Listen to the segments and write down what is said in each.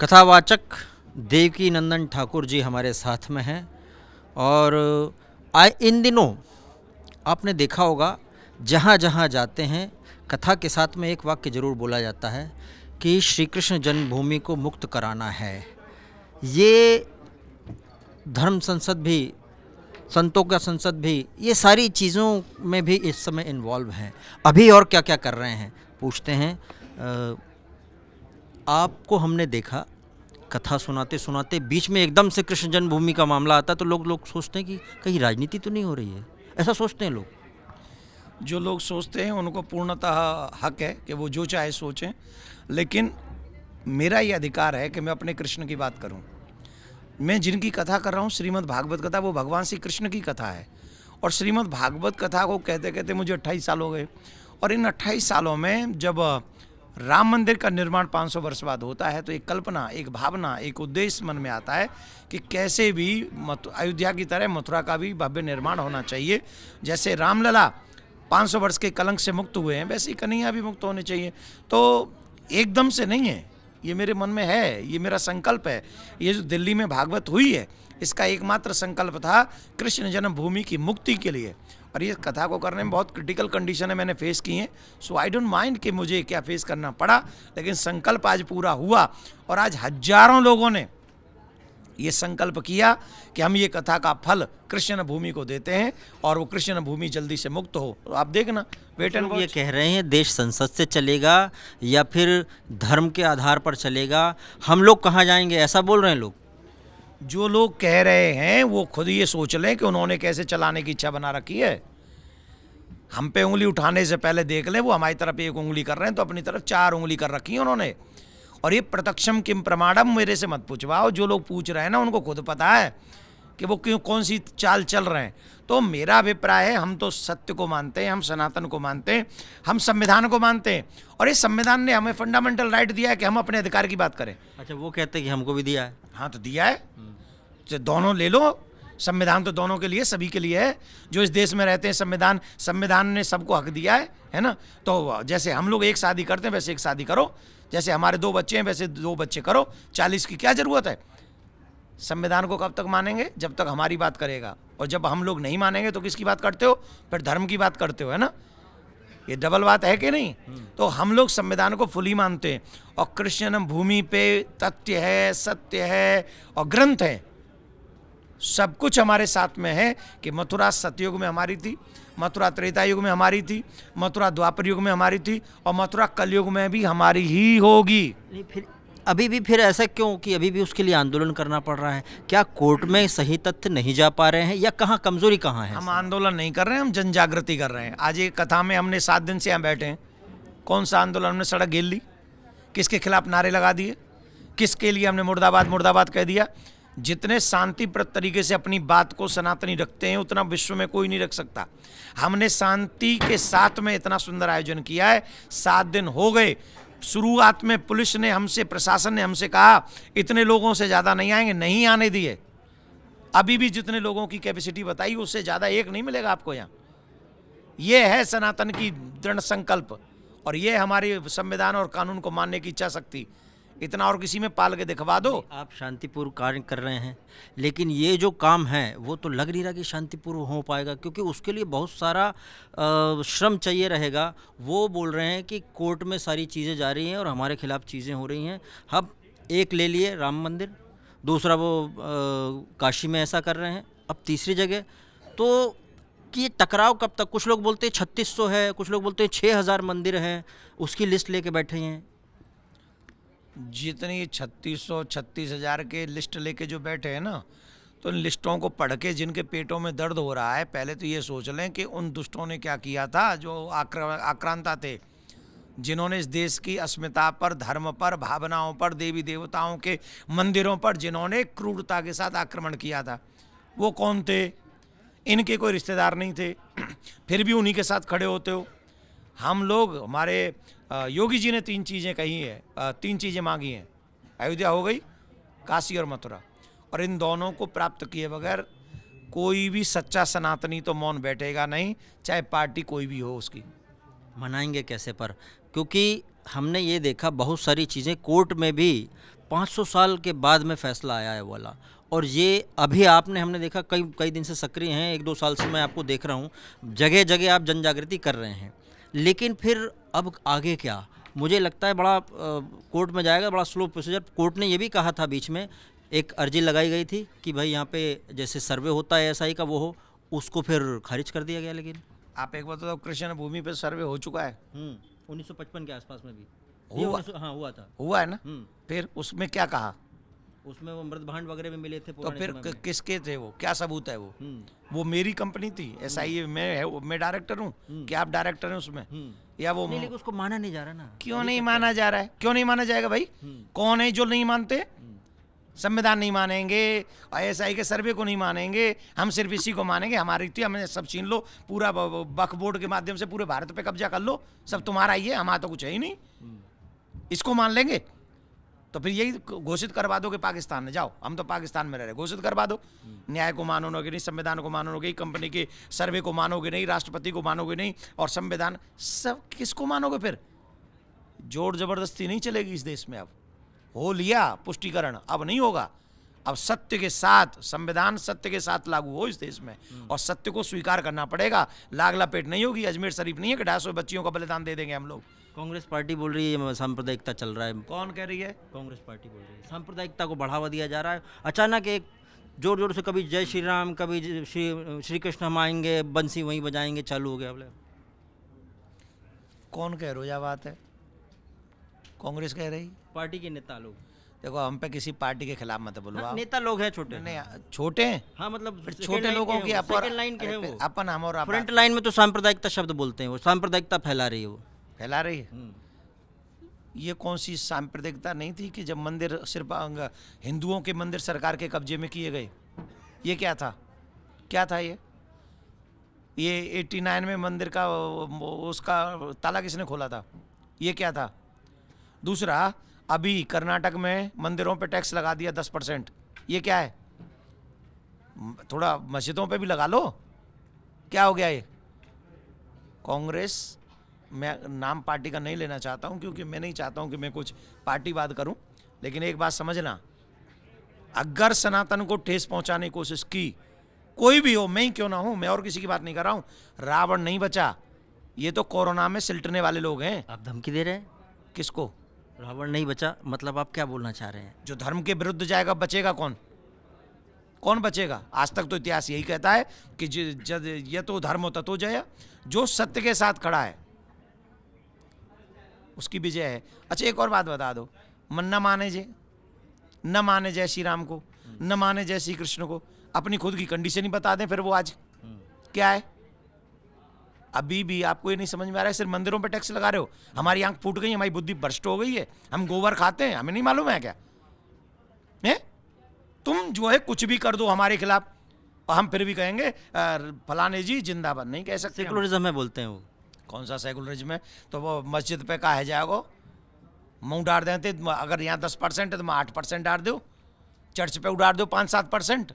कथावाचक देवकी नंदन ठाकुर जी हमारे साथ में हैं और आए इन दिनों आपने देखा होगा जहाँ जहाँ जाते हैं कथा के साथ में एक वाक्य जरूर बोला जाता है कि श्री कृष्ण जन्मभूमि को मुक्त कराना है ये धर्म संसद भी संतों का संसद भी ये सारी चीज़ों में भी इस समय इन्वॉल्व हैं अभी और क्या क्या कर रहे हैं पूछते हैं आपको हमने देखा कथा सुनाते सुनाते बीच में एकदम से कृष्ण जन्मभूमि का मामला आता तो लोग लोग सोचते हैं कि कहीं राजनीति तो नहीं हो रही है ऐसा सोचते हैं लोग जो लोग सोचते हैं उनको पूर्णतः हक है कि वो जो चाहे सोचें लेकिन मेरा ये अधिकार है कि मैं अपने कृष्ण की बात करूं मैं जिनकी कथा कर रहा हूँ श्रीमद् भागवत कथा वो भगवान श्री कृष्ण की कथा है और श्रीमद् भागवत कथा को कहते कहते मुझे अट्ठाईस साल हो गए और इन अट्ठाईस सालों में जब राम मंदिर का निर्माण 500 वर्ष बाद होता है तो एक कल्पना एक भावना एक उद्देश्य मन में आता है कि कैसे भी अयोध्या की तरह मथुरा का भी भव्य निर्माण होना चाहिए जैसे रामलला 500 वर्ष के कलंक से मुक्त हुए हैं वैसे ही कन्हैया भी मुक्त होने चाहिए तो एकदम से नहीं है ये मेरे मन में है ये मेरा संकल्प है ये जो दिल्ली में भागवत हुई है इसका एकमात्र संकल्प था कृष्ण जन्मभूमि की मुक्ति के लिए और ये कथा को करने में बहुत क्रिटिकल कंडीशन है मैंने फेस की हैं सो आई डोंट माइंड कि मुझे क्या फेस करना पड़ा लेकिन संकल्प आज पूरा हुआ और आज हजारों लोगों ने ये संकल्प किया कि हम ये कथा का फल कृष्ण भूमि को देते हैं और वो कृष्ण भूमि जल्दी से मुक्त हो तो आप देखना बेटन ये कह रहे हैं देश संसद से चलेगा या फिर धर्म के आधार पर चलेगा हम लोग कहाँ जाएंगे ऐसा बोल रहे हैं लोग जो लोग कह रहे हैं वो खुद ये सोच लें कि उन्होंने कैसे चलाने की इच्छा बना रखी है हम पे उंगली उठाने से पहले देख लें वो हमारी तरफ एक उंगली कर रहे हैं तो अपनी तरफ चार उंगली कर रखी है उन्होंने और ये प्रत्यक्षम किम प्रमाणम मेरे से मत पूछवाओ जो लोग पूछ रहे हैं ना उनको खुद पता है कि वो क्यों कौन सी चाल चल रहे हैं तो मेरा अभिप्राय है हम तो सत्य को मानते हैं हम सनातन को मानते हैं हम संविधान को मानते हैं और इस संविधान ने हमें फंडामेंटल राइट दिया है कि हम अपने अधिकार की बात करें अच्छा वो कहते हैं कि हमको भी दिया है हाँ तो दिया है तो दोनों ले लो संविधान तो दोनों के लिए सभी के लिए है जो इस देश में रहते हैं संविधान संविधान ने सबको हक दिया है है ना तो जैसे हम लोग एक शादी करते हैं वैसे एक शादी करो जैसे हमारे दो बच्चे हैं वैसे दो बच्चे करो चालीस की क्या ज़रूरत है संविधान को कब तक मानेंगे जब तक हमारी बात करेगा और जब हम लोग नहीं मानेंगे तो किसकी बात करते हो फिर धर्म की बात करते हो है ना ये डबल बात है कि नहीं हम्म। तो हम लोग संविधान को फुली मानते हैं और कृष्ण भूमि पे तथ्य है सत्य है और ग्रंथ है सब कुछ हमारे साथ में है कि मथुरा सतयुग में हमारी थी मथुरा त्रेता युग में हमारी थी मथुरा द्वापर युग में हमारी थी और मथुरा कलयुग में भी हमारी ही होगी फिर अभी भी फिर ऐसा क्यों कि अभी भी उसके लिए आंदोलन करना पड़ रहा है क्या कोर्ट में सही तथ्य नहीं जा पा रहे हैं या कहाँ कमजोरी कहाँ है हम आंदोलन नहीं कर रहे हैं हम जन जागृति कर रहे हैं आज एक कथा में हमने सात दिन से यहाँ बैठे हैं कौन सा आंदोलन हमने सड़क घेर ली किसके खिलाफ नारे लगा दिए किसके लिए हमने मुर्दाबाद मुर्दाबाद कह दिया जितने शांतिप्रद तरीके से अपनी बात को सनातनी रखते हैं उतना विश्व में कोई नहीं रख सकता हमने शांति के साथ में इतना सुंदर आयोजन किया है सात दिन हो गए शुरुआत में पुलिस ने हमसे प्रशासन ने हमसे कहा इतने लोगों से ज़्यादा नहीं आएंगे नहीं आने दिए अभी भी जितने लोगों की कैपेसिटी बताई उससे ज़्यादा एक नहीं मिलेगा आपको यहाँ ये है सनातन की दृढ़ संकल्प और ये हमारे संविधान और कानून को मानने की इच्छा शक्ति इतना और किसी में पाल के दिखवा दो आप शांतिपूर्व कार्य कर रहे हैं लेकिन ये जो काम है वो तो लग नहीं रहा कि शांतिपूर्व हो पाएगा क्योंकि उसके लिए बहुत सारा श्रम चाहिए रहेगा वो बोल रहे हैं कि कोर्ट में सारी चीज़ें जा रही हैं और हमारे खिलाफ चीज़ें हो रही हैं हम एक ले लिए राम मंदिर दूसरा वो आ, काशी में ऐसा कर रहे हैं अब तीसरी जगह तो कि टकराव कब तक कुछ लोग बोलते हैं छत्तीस सौ है कुछ लोग बोलते हैं छः हज़ार मंदिर हैं उसकी लिस्ट लेके बैठे हैं जितनी छत्तीस सौ छत्तीस हज़ार के लिस्ट लेके जो बैठे हैं ना तो उन लिस्टों को पढ़ के जिनके पेटों में दर्द हो रहा है पहले तो ये सोच लें कि उन दुष्टों ने क्या किया था जो आक्रांता थे जिन्होंने इस देश की अस्मिता पर धर्म पर भावनाओं पर देवी देवताओं के मंदिरों पर जिन्होंने क्रूरता के साथ आक्रमण किया था वो कौन थे इनके कोई रिश्तेदार नहीं थे फिर भी उन्हीं के साथ खड़े होते हो हम लोग हमारे योगी जी ने तीन चीज़ें कही है तीन चीज़ें मांगी हैं अयोध्या हो गई काशी और मथुरा और इन दोनों को प्राप्त किए बगैर कोई भी सच्चा सनातनी तो मौन बैठेगा नहीं चाहे पार्टी कोई भी हो उसकी मनाएंगे कैसे पर क्योंकि हमने ये देखा बहुत सारी चीज़ें कोर्ट में भी 500 साल के बाद में फैसला आया है वाला और ये अभी आपने हमने देखा कई कई दिन से सक्रिय हैं एक दो साल से मैं आपको देख रहा हूँ जगह जगह आप जन कर रहे हैं लेकिन फिर अब आगे क्या मुझे लगता है बड़ा कोर्ट में जाएगा बड़ा स्लो प्रोसीजर कोर्ट ने ये भी कहा था बीच में एक अर्जी लगाई गई थी कि भाई यहाँ पे जैसे सर्वे होता है एसआई का वो हो उसको फिर खारिज कर दिया गया लेकिन आप एक बात तो बताओ कृष्ण भूमि पे सर्वे हो चुका है हम्म, उन्नीस के आसपास में भी हुआ हाँ हुआ था हुआ है ना हम्म। फिर उसमें क्या कहा उसमें वो मृत भांड वगैरह भी मिले थे तो फिर किसके थे वो क्या सबूत है वो हम्म। वो मेरी कंपनी थी एस आई ए मैं मैं डायरेक्टर हूँ हम्म। क्या आप डायरेक्टर हैं उसमें हम्म। या वो नहीं, उसको माना नहीं जा रहा ना क्यों नहीं माना जा रहा है क्यों नहीं माना जाएगा भाई कौन है जो नहीं मानते संविधान नहीं मानेंगे एस आई के सर्वे को नहीं मानेंगे हम सिर्फ इसी को मानेंगे हमारी थी हमें सब छीन लो पूरा बख बोर्ड के माध्यम से पूरे भारत पे कब्जा कर लो सब तुम्हारा ही है हमारा तो कुछ है ही नहीं इसको मान लेंगे तो फिर यही घोषित करवा दो कि पाकिस्तान में जाओ हम तो पाकिस्तान में रह रहे घोषित करवा दो न्याय को मानोगे नहीं संविधान को मानोगे नहीं कंपनी के सर्वे को मानोगे नहीं राष्ट्रपति को मानोगे नहीं और संविधान सब किसको मानोगे फिर जोर जबरदस्ती नहीं चलेगी इस देश में अब हो लिया पुष्टिकरण अब नहीं होगा अब सत्य के साथ संविधान सत्य के साथ लागू हो इस देश में हम्म। और सत्य को स्वीकार करना पड़ेगा लाग पेट नहीं होगी अजमेर शरीफ नहीं है कि ढाई सौ बच्चियों का बलिदान दे देंगे हम लोग कांग्रेस पार्टी बोल रही है सांप्रदायिकता चल रहा है कौन कह रही है कांग्रेस पार्टी बोल रही है सांप्रदायिकता को बढ़ावा दिया जा रहा है अचानक एक जोर जोर से कभी जय श्री राम कभी श्री श्री कृष्ण हम आएंगे बंसी वहीं बजाएंगे चालू हो गया बोले कौन कह रोजा बात है कांग्रेस कह रही पार्टी के नेता लोग देखो हम पे किसी पार्टी के खिलाफ मत बोलो हाँ, नेता लोग हैं छोटे नहीं छोटे हाँ मतलब छोटे लोगों की लाइन के हैं वो अपन हम और फ्रंट लाइन में तो सांप्रदायिकता शब्द बोलते हैं वो सांप्रदायिकता फैला रही है वो फैला रही है हम्म। ये कौन सी सांप्रदायिकता नहीं थी कि जब मंदिर सिर्फ हिंदुओं के मंदिर सरकार के कब्जे में किए गए ये क्या था क्या था ये ये 89 में मंदिर का उसका ताला किसने खोला था ये क्या था दूसरा अभी कर्नाटक में मंदिरों पे टैक्स लगा दिया दस परसेंट ये क्या है थोड़ा मस्जिदों पे भी लगा लो क्या हो गया ये कांग्रेस मैं नाम पार्टी का नहीं लेना चाहता हूँ क्योंकि मैं नहीं चाहता हूँ कि मैं कुछ पार्टीवाद करूँ लेकिन एक बात समझना अगर सनातन को ठेस पहुँचाने की कोशिश की कोई भी हो मैं ही क्यों ना हूँ मैं और किसी की बात नहीं कर रहा हूँ रावण नहीं बचा ये तो कोरोना में सिलटने वाले लोग हैं आप धमकी दे रहे हैं किसको रावण नहीं बचा मतलब आप क्या बोलना चाह रहे हैं जो धर्म के विरुद्ध जाएगा बचेगा कौन कौन बचेगा आज तक तो इतिहास यही कहता है कि जब यह तो धर्म होता तो जया जो सत्य के साथ खड़ा है उसकी विजय है अच्छा एक और बात बता दो मन न माने जे न माने जय श्री राम को न माने जय श्री कृष्ण को अपनी खुद की कंडीशन ही बता दें फिर वो आज हम्म। क्या है अभी भी आपको ये नहीं समझ में आ रहा है सिर्फ मंदिरों पर टैक्स लगा रहे हो हमारी आंख फूट गई हमारी बुद्धि भ्रष्ट हो गई है हम गोबर खाते हैं हमें नहीं मालूम है क्या है तुम जो है कुछ भी कर दो हमारे खिलाफ हम फिर भी कहेंगे फलाने जी जिंदाबाद नहीं कह सकते सेकुलरिज्म है बोलते हैं वो कौन सा सेकुलरिज्म है तो वो मस्जिद पे कहा जाएगा मुँह डार देते तो अगर यहाँ दस परसेंट है तो आठ परसेंट डार दो चर्च पे उड़ार दो पाँच सात परसेंट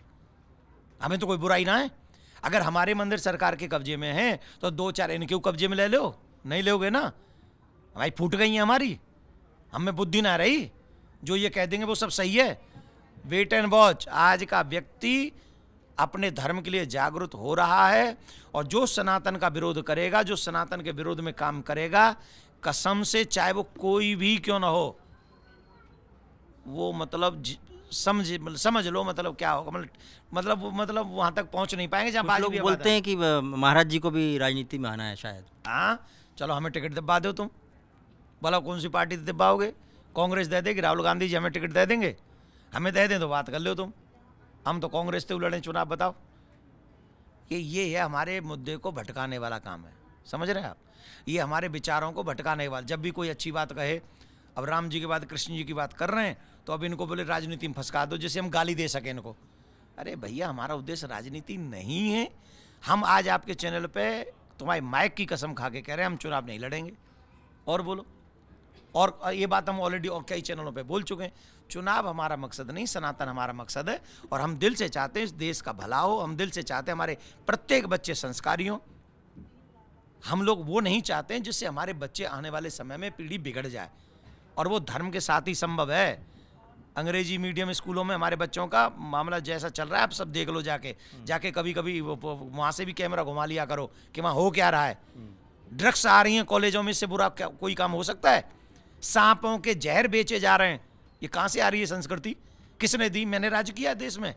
हमें तो कोई बुराई ना है अगर हमारे मंदिर सरकार के कब्जे में हैं तो दो चार इनके कब्जे में ले लो नहीं लोगे ना भाई फूट गई है हमारी हमें बुद्धि ना रही जो ये कह देंगे वो सब सही है वेट एंड वॉच आज का व्यक्ति अपने धर्म के लिए जागरूक हो रहा है और जो सनातन का विरोध करेगा जो सनातन के विरोध में काम करेगा कसम से चाहे वो कोई भी क्यों ना हो वो मतलब समझ मतलब समझ लो मतलब क्या होगा मतलब मतलब वो मतलब वहाँ तक पहुँच नहीं पाएंगे जहाँ लोग बोलते हैं कि महाराज जी को भी राजनीति में आना है शायद हाँ चलो हमें टिकट दबा दो तुम बोला कौन सी पार्टी दबाओगे कांग्रेस दे देगी राहुल गांधी जी हमें टिकट दे देंगे हमें दे दें तो बात कर लो तुम हम तो कांग्रेस से लड़ें चुनाव बताओ कि ये है हमारे मुद्दे को भटकाने वाला काम है समझ रहे हैं आप ये हमारे विचारों को भटकाने वाला जब भी कोई अच्छी बात कहे अब राम जी के बाद कृष्ण जी की बात कर रहे हैं तो अब इनको बोले राजनीति में फंसका दो जैसे हम गाली दे सकें इनको अरे भैया हमारा उद्देश्य राजनीति नहीं है हम आज आपके चैनल पे तुम्हारी माइक की कसम खा के कह रहे हैं हम चुनाव नहीं लड़ेंगे और बोलो और ये बात हम ऑलरेडी और कई चैनलों पे बोल चुके हैं चुनाव हमारा मकसद नहीं सनातन हमारा मकसद है और हम दिल से चाहते हैं इस देश का भला हो हम दिल से चाहते हैं हमारे प्रत्येक बच्चे संस्कारी हों हम लोग वो नहीं चाहते हैं जिससे हमारे बच्चे आने वाले समय में पीढ़ी बिगड़ जाए और वो धर्म के साथ ही संभव है अंग्रेजी मीडियम स्कूलों में हमारे बच्चों का मामला जैसा चल रहा है आप सब देख लो जाके जाके कभी कभी वहाँ से भी कैमरा घुमा लिया करो कि वहाँ हो क्या रहा है ड्रग्स आ रही हैं कॉलेजों में इससे बुरा क्या कोई काम हो सकता है सांपों के जहर बेचे जा रहे हैं ये कहाँ से आ रही है संस्कृति किसने दी मैंने राज किया देश में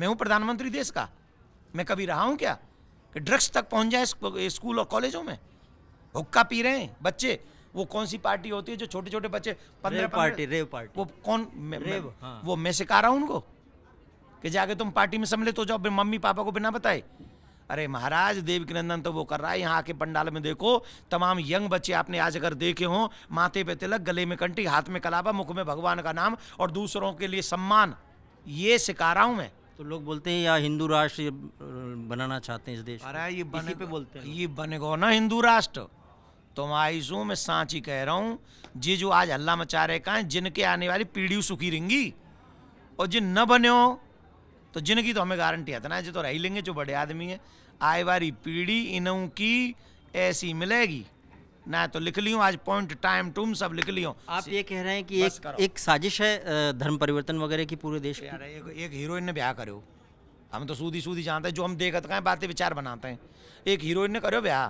मैं हूँ प्रधानमंत्री देश का मैं कभी रहा हूँ क्या कि ड्रग्स तक पहुँच जाए स्कूल और कॉलेजों में हुक्का पी रहे हैं बच्चे वो कौन सी पार्टी होती है जो छोटे छोटे बच्चे पंद्रह पार्टी रेव पार्टी वो कौन रेव, हाँ। वो मैं सिखा रहा हूँ उनको कि जाके तुम पार्टी में सम्मिलित हो जाओ मम्मी पापा को बिना बताए अरे महाराज देव की नंदन तो वो कर रहा है यहाँ आके पंडाल में देखो तमाम यंग बच्चे आपने आज अगर देखे हों माथे पे तिलक गले में कंटी हाथ में कलाबा मुख में भगवान का नाम और दूसरों के लिए सम्मान ये सिखा रहा हूँ मैं तो लोग बोलते हैं या हिंदू राष्ट्र बनाना चाहते हैं इस देश अरे ये बने पे बोलते हैं ये बनेगा ना हिंदू राष्ट्र तो माइजू मैं सांची कह रहा हूँ जी जो आज हल्ला मचा रहे का जिनके आने वाली पीढ़ी सुखी रहेंगी और जिन न बने हो तो जिनकी तो हमें गारंटी है जो तो रह लेंगे जो बड़े आदमी है आए वाली पीढ़ी इनों की ऐसी मिलेगी ना तो लिख लियो आज पॉइंट टाइम टूम सब लिख लियो आप ये कह रहे हैं कि एक एक साजिश है धर्म परिवर्तन वगैरह की पूरे देश यार एक, एक हीरोइन ने ब्याह करो हम तो सूदी सूदी जानते हैं जो हम देखते हैं बातें विचार बनाते हैं एक हीरोइन ने करो ब्याह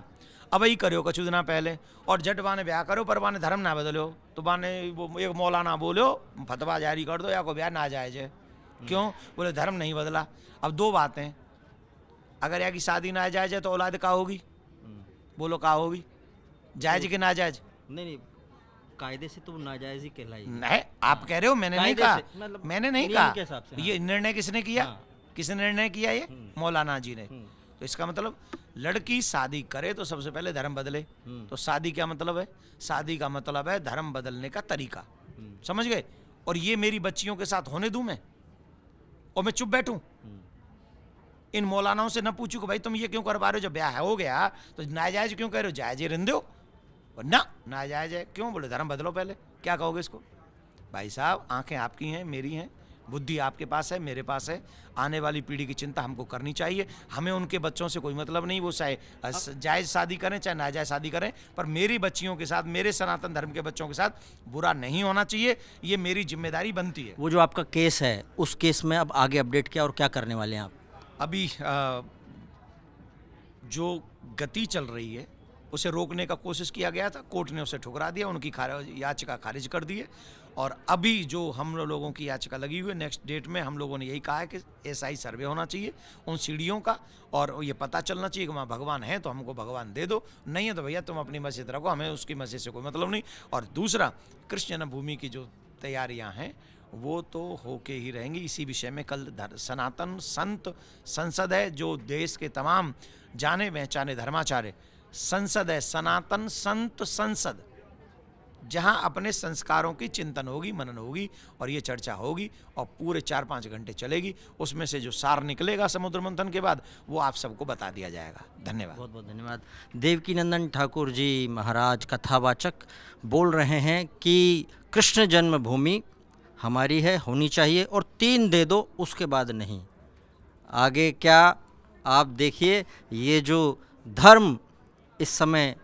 अब अवई करो कछु दिना पहले और जट बाने ब्याह करो पर बाने धर्म ना बदलो तो बाने वो एक मौलाना बोलो फतवा जारी कर दो या को ब्याह ना जायज है क्यों बोले धर्म नहीं बदला अब दो बातें अगर या की शादी ना जायज है तो औलाद का होगी बोलो का होगी जायज के ना जायज नहीं नहीं कायदे से तो नाजायज ही कहलाई नहीं आप कह रहे हो मैंने नहीं कहा मतलब मैंने नहीं कहा हाँ। ये निर्णय किसने किया हाँ। किसने निर्णय किया ये हम्म। मौलाना जी ने हम्म। तो इसका मतलब लड़की शादी करे तो सबसे पहले धर्म बदले हम्म। तो शादी क्या मतलब है शादी का मतलब है धर्म बदलने का तरीका हम्म। समझ गए और ये मेरी बच्चियों के साथ होने दू मैं और मैं चुप बैठू हम्म। इन मौलानाओं से न पूछू कि भाई तुम ये क्यों करवा रहे हो जब ब्याह हो गया तो नाजायज क्यों कह रहे हो जायज ही रिंदो और ना नाजायज है क्यों बोले धर्म बदलो पहले क्या कहोगे इसको भाई साहब आंखें आपकी हैं मेरी हैं बुद्धि आपके पास है मेरे पास है आने वाली पीढ़ी की चिंता हमको करनी चाहिए हमें उनके बच्चों से कोई मतलब नहीं वो चाहे जायज़ शादी करें चाहे नाजायज़ शादी करें पर मेरी बच्चियों के साथ मेरे सनातन धर्म के बच्चों के साथ बुरा नहीं होना चाहिए ये मेरी जिम्मेदारी बनती है वो जो आपका केस है उस केस में अब आगे अपडेट किया और क्या करने वाले हैं आप अभी जो गति चल रही है उसे रोकने का कोशिश किया गया था कोर्ट ने उसे ठुकरा दिया उनकी याचिका खारिज कर दी है और अभी जो हम लोगों की याचिका लगी हुई है नेक्स्ट डेट में हम लोगों ने यही कहा है कि एसआई सर्वे होना चाहिए उन सीढ़ियों का और ये पता चलना चाहिए कि वहाँ भगवान है तो हमको भगवान दे दो नहीं है तो भैया तुम अपनी मस्जिद रखो हमें उसकी मस्जिद से कोई मतलब नहीं और दूसरा कृष्ण जन्मभूमि की जो तैयारियाँ हैं वो तो होके ही रहेंगी इसी विषय में कल सनातन संत संसद है जो देश के तमाम जाने पहचाने धर्माचार्य संसद है सनातन संत संसद जहाँ अपने संस्कारों की चिंतन होगी मनन होगी और ये चर्चा होगी और पूरे चार पाँच घंटे चलेगी उसमें से जो सार निकलेगा समुद्र मंथन के बाद वो आप सबको बता दिया जाएगा धन्यवाद बहुत बहुत धन्यवाद देवकी नंदन ठाकुर जी महाराज कथावाचक बोल रहे हैं कि कृष्ण जन्मभूमि हमारी है होनी चाहिए और तीन दे दो उसके बाद नहीं आगे क्या आप देखिए ये जो धर्म इस समय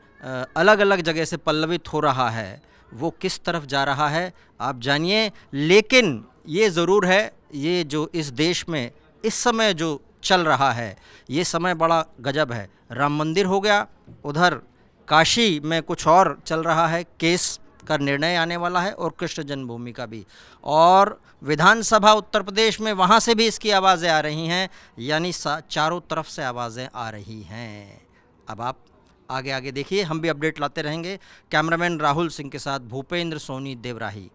अलग अलग जगह से पल्लवित हो रहा है वो किस तरफ जा रहा है आप जानिए लेकिन ये ज़रूर है ये जो इस देश में इस समय जो चल रहा है ये समय बड़ा गजब है राम मंदिर हो गया उधर काशी में कुछ और चल रहा है केस का निर्णय आने वाला है और कृष्ण जन्मभूमि का भी और विधानसभा उत्तर प्रदेश में वहाँ से भी इसकी आवाज़ें आ रही हैं यानी चारों तरफ से आवाज़ें आ रही हैं अब आप आगे आगे देखिए हम भी अपडेट लाते रहेंगे कैमरामैन राहुल सिंह के साथ भूपेंद्र सोनी देवराही